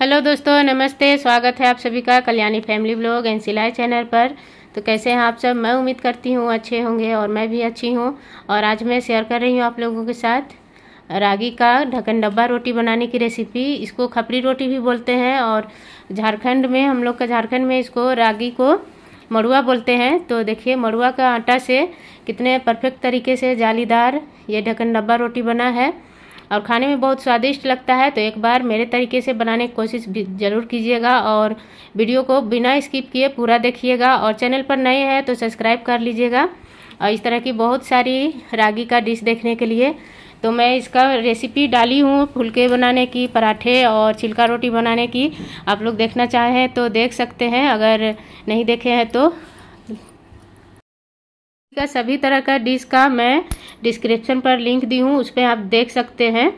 hello दोस्तों नमस्ते स्वागत है आप सभी का कल्याणी फैमिली ब्लॉग एंड सिलाई चैनल पर तो कैसे हैं आप सब मैं उम्मीद करती हूँ अच्छे होंगे और मैं भी अच्छी हूँ और आज मैं शेयर कर रही हूँ आप लोगों के साथ रागी का ढक्कन डब्बा रोटी बनाने की रेसिपी इसको खपरी रोटी भी बोलते हैं और झारखंड में हम लोग का झारखंड में इसको रागी को मड़ुआ बोलते हैं तो देखिए मड़ुआ का आटा से कितने परफेक्ट तरीके से जालीदार ये ढक्कन डब्बा रोटी बना है और खाने में बहुत स्वादिष्ट लगता है तो एक बार मेरे तरीके से बनाने की कोशिश ज़रूर कीजिएगा और वीडियो को बिना स्किप किए पूरा देखिएगा और चैनल पर नए हैं तो सब्सक्राइब कर लीजिएगा और इस तरह की बहुत सारी रागी का डिश देखने के लिए तो मैं इसका रेसिपी डाली हूँ फुलके बनाने की पराठे और छिलका रोटी बनाने की आप लोग देखना चाहें तो देख सकते हैं अगर नहीं देखे हैं तो का सभी तरह का डिश का मैं डिस्क्रिप्शन पर लिंक दी हूँ उस पर आप देख सकते हैं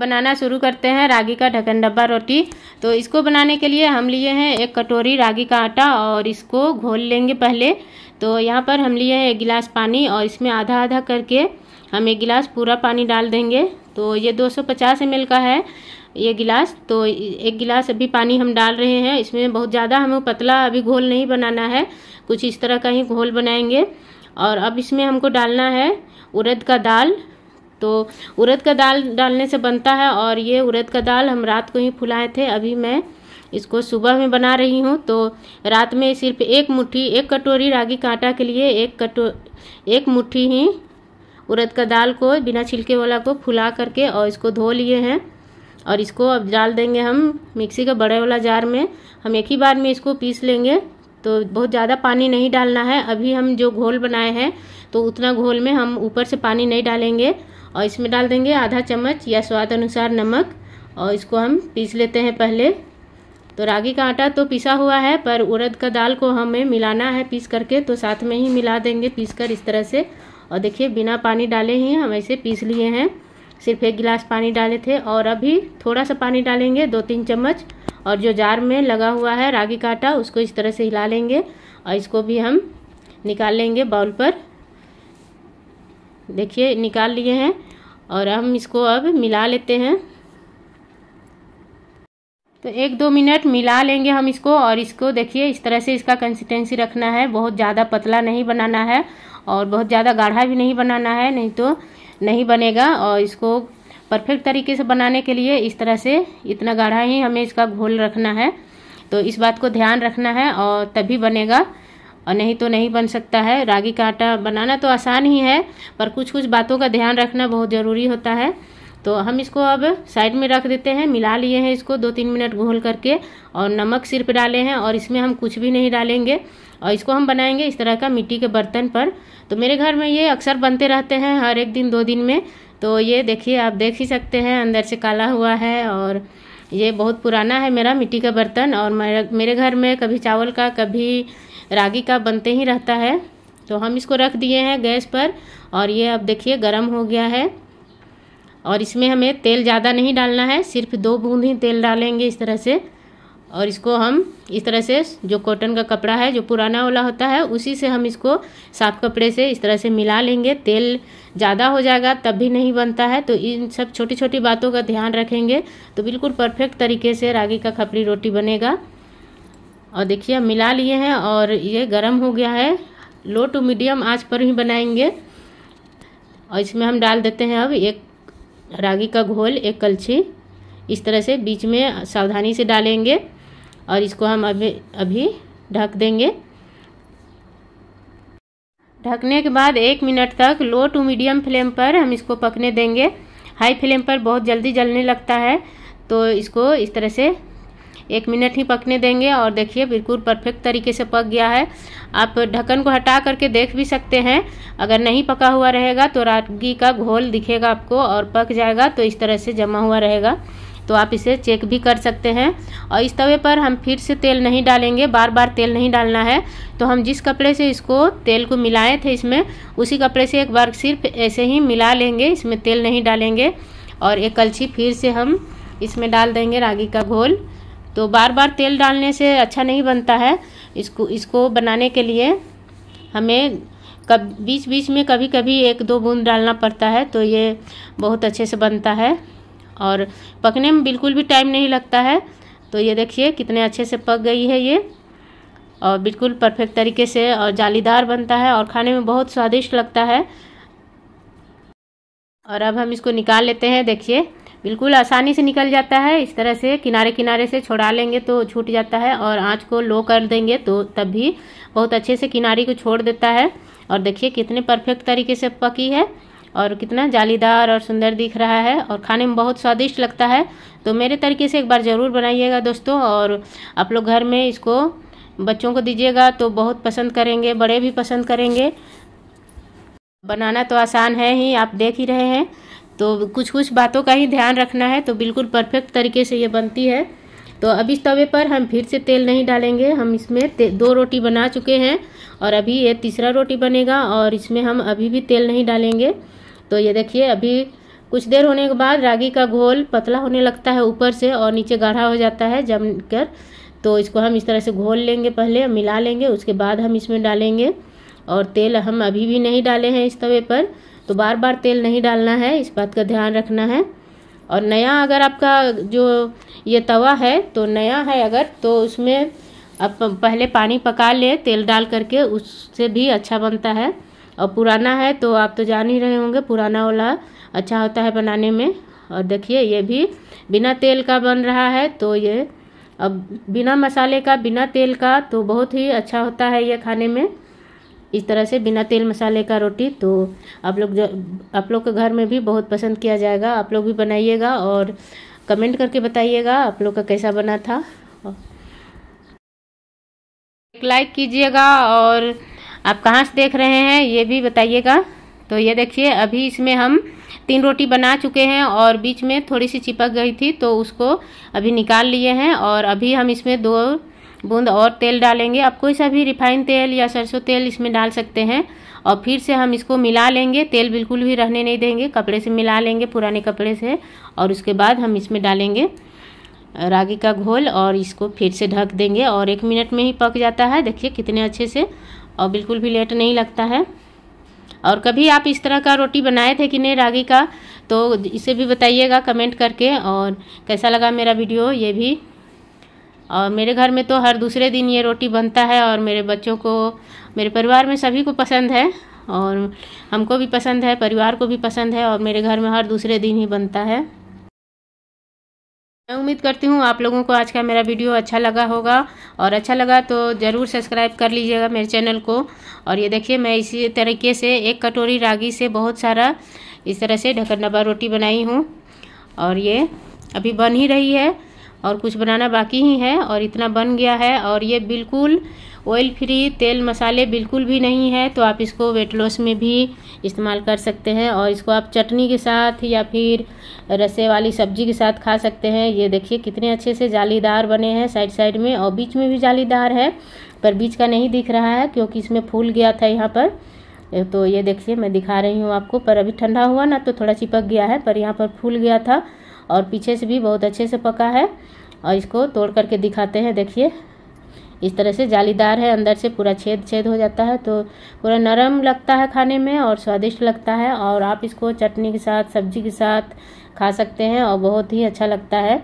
बनाना शुरू करते हैं रागी का ढक्कन डब्बा रोटी तो इसको बनाने के लिए हम लिए हैं एक कटोरी रागी का आटा और इसको घोल लेंगे पहले तो यहाँ पर हम लिए हैं एक गिलास पानी और इसमें आधा आधा करके हम एक गिलास पूरा पानी डाल देंगे तो ये 250 सौ का है ये गिलास तो एक गिलास अभी पानी हम डाल रहे हैं इसमें बहुत ज़्यादा हमें पतला अभी घोल नहीं बनाना है कुछ इस तरह का ही घोल बनाएंगे और अब इसमें हमको डालना है उड़द का दाल तो उड़द का दाल डालने से बनता है और ये उड़द का दाल हम रात को ही फुलाए थे अभी मैं इसको सुबह में बना रही हूँ तो रात में सिर्फ एक मुट्ठी एक कटोरी रागी कांटा के लिए एक कटो एक मुट्ठी ही उड़द का दाल को बिना छिलके वाला को फुला करके और इसको धो लिए हैं और इसको अब डाल देंगे हम मिक्सी का बड़े वाला जार में हम एक ही बार में इसको पीस लेंगे तो बहुत ज़्यादा पानी नहीं डालना है अभी हम जो घोल बनाए हैं तो उतना घोल में हम ऊपर से पानी नहीं डालेंगे और इसमें डाल देंगे आधा चम्मच या स्वाद अनुसार नमक और इसको हम पीस लेते हैं पहले तो रागी का आटा तो पिसा हुआ है पर उड़द का दाल को हमें मिलाना है पीस करके तो साथ में ही मिला देंगे पीस कर इस तरह से और देखिए बिना पानी डाले ही हम ऐसे पीस लिए हैं सिर्फ एक गिलास पानी डाले थे और अभी थोड़ा सा पानी डालेंगे दो तीन चम्मच और जो जार में लगा हुआ है रागी का आटा उसको इस तरह से हिला लेंगे और इसको भी हम निकाल लेंगे बाउल पर देखिए निकाल लिए हैं और हम इसको अब मिला लेते हैं तो एक दो मिनट मिला लेंगे हम इसको और इसको देखिए इस तरह से इसका कंसिस्टेंसी रखना है बहुत ज़्यादा पतला नहीं बनाना है और बहुत ज़्यादा गाढ़ा भी नहीं बनाना है नहीं तो नहीं बनेगा और इसको परफेक्ट तरीके से बनाने के लिए इस तरह से इतना गाढ़ा ही हमें इसका घोल रखना है तो इस बात को ध्यान रखना है और तभी बनेगा और नहीं तो नहीं बन सकता है रागी का आटा बनाना तो आसान ही है पर कुछ कुछ बातों का ध्यान रखना बहुत ज़रूरी होता है तो हम इसको अब साइड में रख देते हैं मिला लिए हैं इसको दो तीन मिनट घोल करके और नमक सिर्फ डाले हैं और इसमें हम कुछ भी नहीं डालेंगे और इसको हम बनाएंगे इस तरह का मिट्टी के बर्तन पर तो मेरे घर में ये अक्सर बनते रहते हैं हर एक दिन दो दिन में तो ये देखिए आप देख ही सकते हैं अंदर से काला हुआ है और ये बहुत पुराना है मेरा मिट्टी का बर्तन और मेरे घर में कभी चावल का कभी रागी का बनते ही रहता है तो हम इसको रख दिए हैं गैस पर और ये अब देखिए गर्म हो गया है और इसमें हमें तेल ज़्यादा नहीं डालना है सिर्फ दो बूंद ही तेल डालेंगे इस तरह से और इसको हम इस तरह से जो कॉटन का कपड़ा है जो पुराना वाला होता है उसी से हम इसको साफ कपड़े से इस तरह से मिला लेंगे तेल ज़्यादा हो जाएगा तब भी नहीं बनता है तो इन सब छोटी छोटी बातों का ध्यान रखेंगे तो बिल्कुल परफेक्ट तरीके से रागी का खपड़ी रोटी बनेगा और देखिए मिला लिए हैं और ये गर्म हो गया है लो टू मीडियम आँच पर ही बनाएंगे और इसमें हम डाल देते हैं अब एक रागी का घोल एक कलछी इस तरह से बीच में सावधानी से डालेंगे और इसको हम अभी अभी ढक देंगे ढकने के बाद एक मिनट तक लो टू मीडियम फ्लेम पर हम इसको पकने देंगे हाई फ्लेम पर बहुत जल्दी जलने लगता है तो इसको इस तरह से एक मिनट ही पकने देंगे और देखिए बिल्कुल परफेक्ट तरीके से पक गया है आप ढक्कन को हटा करके देख भी सकते हैं अगर नहीं पका हुआ रहेगा तो रागी का घोल दिखेगा आपको और पक जाएगा तो इस तरह से जमा हुआ रहेगा तो आप इसे चेक भी कर सकते हैं और इस तवे पर हम फिर से तेल नहीं डालेंगे बार बार तेल नहीं डालना है तो हम जिस कपड़े से इसको तेल को मिलाए थे इसमें उसी कपड़े से एक बार सिर्फ ऐसे ही मिला लेंगे इसमें तेल नहीं डालेंगे और एक कलछी फिर से हम इसमें डाल देंगे रागी का घोल तो बार बार तेल डालने से अच्छा नहीं बनता है इसको इसको बनाने के लिए हमें कब बीच बीच में कभी कभी एक दो बूंद डालना पड़ता है तो ये बहुत अच्छे से बनता है और पकने में बिल्कुल भी टाइम नहीं लगता है तो ये देखिए कितने अच्छे से पक गई है ये और बिल्कुल परफेक्ट तरीके से और जालीदार बनता है और खाने में बहुत स्वादिष्ट लगता है और अब हम इसको निकाल लेते हैं देखिए बिल्कुल आसानी से निकल जाता है इस तरह से किनारे किनारे से छोड़ा लेंगे तो छूट जाता है और आँच को लो कर देंगे तो तब भी बहुत अच्छे से किनारी को छोड़ देता है और देखिए कितने परफेक्ट तरीके से पकी है और कितना जालीदार और सुंदर दिख रहा है और खाने में बहुत स्वादिष्ट लगता है तो मेरे तरीके से एक बार ज़रूर बनाइएगा दोस्तों और आप लोग घर में इसको बच्चों को दीजिएगा तो बहुत पसंद करेंगे बड़े भी पसंद करेंगे बनाना तो आसान है ही आप देख ही रहे हैं तो कुछ कुछ बातों का ही ध्यान रखना है तो बिल्कुल परफेक्ट तरीके से ये बनती है तो अब इस तवे पर हम फिर से तेल नहीं डालेंगे हम इसमें दो रोटी बना चुके हैं और अभी ये तीसरा रोटी बनेगा और इसमें हम अभी भी तेल नहीं डालेंगे तो ये देखिए अभी कुछ देर होने के बाद रागी का घोल पतला होने लगता है ऊपर से और नीचे गाढ़ा हो जाता है जम कर तो इसको हम इस तरह से घोल लेंगे पहले मिला लेंगे उसके बाद हम इसमें डालेंगे और तेल हम अभी भी नहीं डाले हैं इस तवे पर तो बार बार तेल नहीं डालना है इस बात का ध्यान रखना है और नया अगर आपका जो ये तवा है तो नया है अगर तो उसमें आप पहले पानी पका ले तेल डाल करके उससे भी अच्छा बनता है और पुराना है तो आप तो जान ही रहे होंगे पुराना वाला अच्छा होता है बनाने में और देखिए ये भी बिना तेल का बन रहा है तो ये अब बिना मसाले का बिना तेल का तो बहुत ही अच्छा होता है ये खाने में इस तरह से बिना तेल मसाले का रोटी तो आप लोग जो आप लोग के घर में भी बहुत पसंद किया जाएगा आप लोग भी बनाइएगा और कमेंट करके बताइएगा आप लोग का कैसा बना था एक लाइक कीजिएगा और आप कहाँ से देख रहे हैं ये भी बताइएगा तो ये देखिए अभी इसमें हम तीन रोटी बना चुके हैं और बीच में थोड़ी सी चिपक गई थी तो उसको अभी निकाल लिए हैं और अभी हम इसमें दो बूंद और तेल डालेंगे आप कोई सा भी रिफाइंड तेल या सरसों तेल इसमें डाल सकते हैं और फिर से हम इसको मिला लेंगे तेल बिल्कुल भी रहने नहीं देंगे कपड़े से मिला लेंगे पुराने कपड़े से और उसके बाद हम इसमें डालेंगे रागी का घोल और इसको फिर से ढक देंगे और एक मिनट में ही पक जाता है देखिए कितने अच्छे से और बिल्कुल भी लेट नहीं लगता है और कभी आप इस तरह का रोटी बनाए थे कि नहीं रागी का तो इसे भी बताइएगा कमेंट करके और कैसा लगा मेरा वीडियो ये भी और मेरे घर में तो हर दूसरे दिन ये रोटी बनता है और मेरे बच्चों को मेरे परिवार में सभी को पसंद है और हमको भी पसंद है परिवार को भी पसंद है और मेरे घर में हर दूसरे दिन ही बनता है मैं उम्मीद करती हूँ आप लोगों को आज का मेरा वीडियो अच्छा लगा होगा और अच्छा लगा तो ज़रूर सब्सक्राइब कर लीजिएगा मेरे चैनल को और ये देखिए मैं इसी तरीके से एक कटोरी रागी से बहुत सारा इस तरह से ढकनबा रोटी बनाई हूँ और ये अभी बन ही रही है और कुछ बनाना बाकी ही है और इतना बन गया है और ये बिल्कुल ऑयल फ्री तेल मसाले बिल्कुल भी नहीं है तो आप इसको वेट लॉस में भी इस्तेमाल कर सकते हैं और इसको आप चटनी के साथ या फिर रसे वाली सब्जी के साथ खा सकते हैं ये देखिए कितने अच्छे से जालीदार बने हैं साइड साइड में और बीच में भी जालीदार है पर बीच का नहीं दिख रहा है क्योंकि इसमें फूल गया था यहाँ पर तो ये देखिए मैं दिखा रही हूँ आपको पर अभी ठंडा हुआ ना तो थोड़ा चिपक गया है पर यहाँ पर फूल गया था और पीछे से भी बहुत अच्छे से पका है और इसको तोड़ करके दिखाते हैं देखिए इस तरह से जालीदार है अंदर से पूरा छेद छेद हो जाता है तो पूरा नरम लगता है खाने में और स्वादिष्ट लगता है और आप इसको चटनी के साथ सब्जी के साथ खा सकते हैं और बहुत ही अच्छा लगता है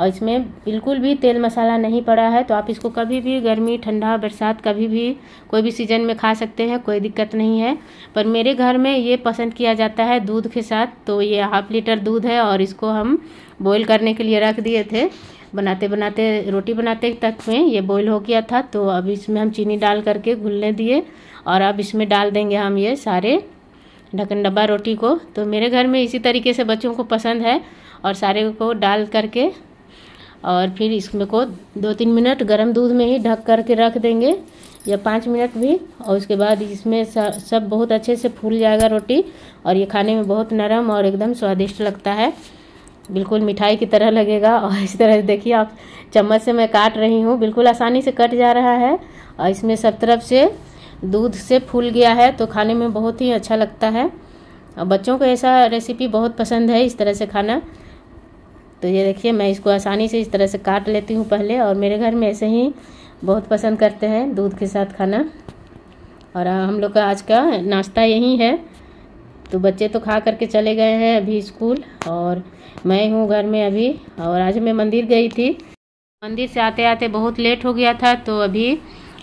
और इसमें बिल्कुल भी तेल मसाला नहीं पड़ा है तो आप इसको कभी भी गर्मी ठंडा बरसात कभी भी कोई भी सीजन में खा सकते हैं कोई दिक्कत नहीं है पर मेरे घर में ये पसंद किया जाता है दूध के साथ तो ये हाफ लीटर दूध है और इसको हम बॉयल करने के लिए रख दिए थे बनाते बनाते रोटी बनाते तक में ये बॉईल हो गया था तो अब इसमें हम चीनी डाल करके घुलने दिए और अब इसमें डाल देंगे हम ये सारे ढक्कन डब्बा रोटी को तो मेरे घर में इसी तरीके से बच्चों को पसंद है और सारे को डाल करके और फिर इसमें को दो तीन मिनट गर्म दूध में ही ढक करके रख देंगे या पाँच मिनट भी और उसके बाद इसमें सब बहुत अच्छे से फूल जाएगा रोटी और ये खाने में बहुत नरम और एकदम स्वादिष्ट लगता है बिल्कुल मिठाई की तरह लगेगा और इस तरह देखिए आप चम्मच से मैं काट रही हूँ बिल्कुल आसानी से कट जा रहा है और इसमें सब तरफ से दूध से फूल गया है तो खाने में बहुत ही अच्छा लगता है और बच्चों को ऐसा रेसिपी बहुत पसंद है इस तरह से खाना तो ये देखिए मैं इसको आसानी से इस तरह से काट लेती हूँ पहले और मेरे घर में ऐसे ही बहुत पसंद करते हैं दूध के साथ खाना और हम लोग का आज का नाश्ता यही है तो बच्चे तो खा करके चले गए हैं अभी स्कूल और मैं हूँ घर में अभी और आज मैं मंदिर गई थी मंदिर से आते आते बहुत लेट हो गया था तो अभी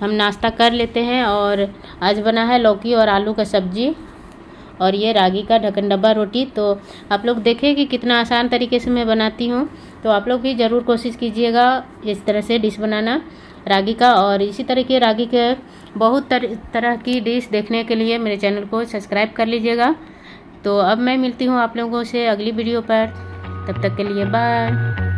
हम नाश्ता कर लेते हैं और आज बना है लौकी और आलू का सब्जी और ये रागी का ढक्कन डब्बा रोटी तो आप लोग देखें कि कितना आसान तरीके से मैं बनाती हूँ तो आप लोग भी ज़रूर कोशिश कीजिएगा इस तरह से डिश बनाना रागी का और इसी तरह के रागी के बहुत तर, तरह की डिश देखने के लिए मेरे चैनल को सब्सक्राइब कर लीजिएगा तो अब मैं मिलती हूँ आप लोगों से अगली वीडियो पर तब तक के लिए बाय